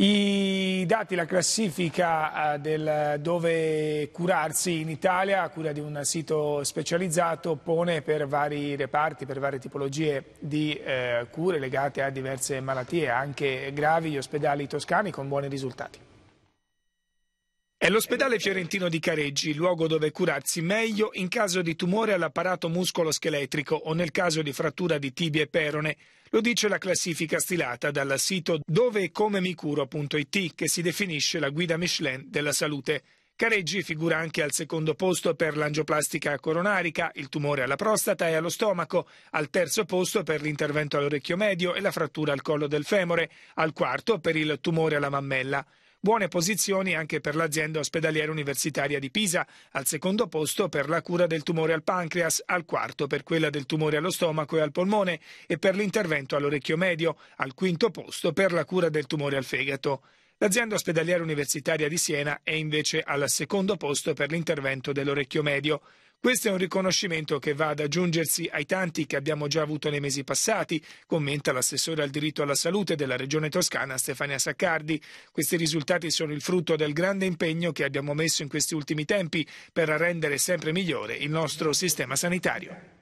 I dati, la classifica eh, del dove curarsi in Italia, a cura di un sito specializzato, pone per vari reparti, per varie tipologie di eh, cure legate a diverse malattie, anche gravi, gli ospedali toscani con buoni risultati. È l'ospedale fiorentino di Careggi, luogo dove curarsi meglio in caso di tumore all'apparato muscoloscheletrico o nel caso di frattura di tibia e perone. Lo dice la classifica stilata dal sito dove che si definisce la guida Michelin della salute. Careggi figura anche al secondo posto per l'angioplastica coronarica, il tumore alla prostata e allo stomaco, al terzo posto per l'intervento all'orecchio medio e la frattura al collo del femore, al quarto per il tumore alla mammella. Buone posizioni anche per l'azienda ospedaliera universitaria di Pisa, al secondo posto per la cura del tumore al pancreas, al quarto per quella del tumore allo stomaco e al polmone e per l'intervento all'orecchio medio, al quinto posto per la cura del tumore al fegato. L'azienda ospedaliera universitaria di Siena è invece al secondo posto per l'intervento dell'orecchio medio. Questo è un riconoscimento che va ad aggiungersi ai tanti che abbiamo già avuto nei mesi passati, commenta l'assessore al diritto alla salute della Regione Toscana Stefania Saccardi. Questi risultati sono il frutto del grande impegno che abbiamo messo in questi ultimi tempi per rendere sempre migliore il nostro sistema sanitario.